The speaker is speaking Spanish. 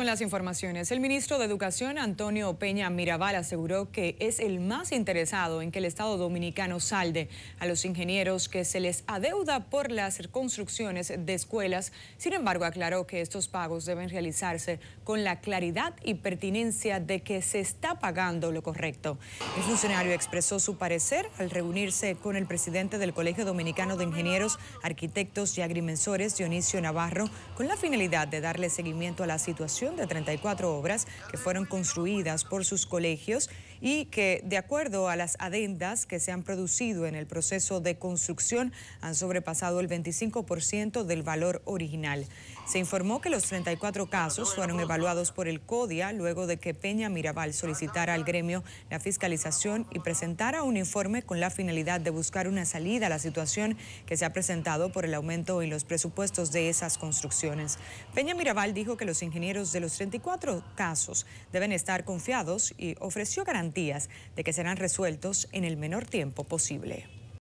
con las informaciones. El ministro de Educación, Antonio Peña Mirabal, aseguró que es el más interesado en que el Estado dominicano salde a los ingenieros que se les adeuda por las construcciones de escuelas. Sin embargo, aclaró que estos pagos deben realizarse con la claridad y pertinencia de que se está pagando lo correcto. El funcionario expresó su parecer al reunirse con el presidente del Colegio Dominicano de Ingenieros, Arquitectos y Agrimensores, Dionisio Navarro, con la finalidad de darle seguimiento a la situación de 34 obras que fueron construidas por sus colegios y que, de acuerdo a las adendas que se han producido en el proceso de construcción, han sobrepasado el 25% del valor original. Se informó que los 34 casos fueron evaluados por el CODIA luego de que Peña Mirabal solicitara al gremio la fiscalización y presentara un informe con la finalidad de buscar una salida a la situación que se ha presentado por el aumento en los presupuestos de esas construcciones. Peña Mirabal dijo que los ingenieros de los 34 casos deben estar confiados y ofreció garantías de que serán resueltos en el menor tiempo posible.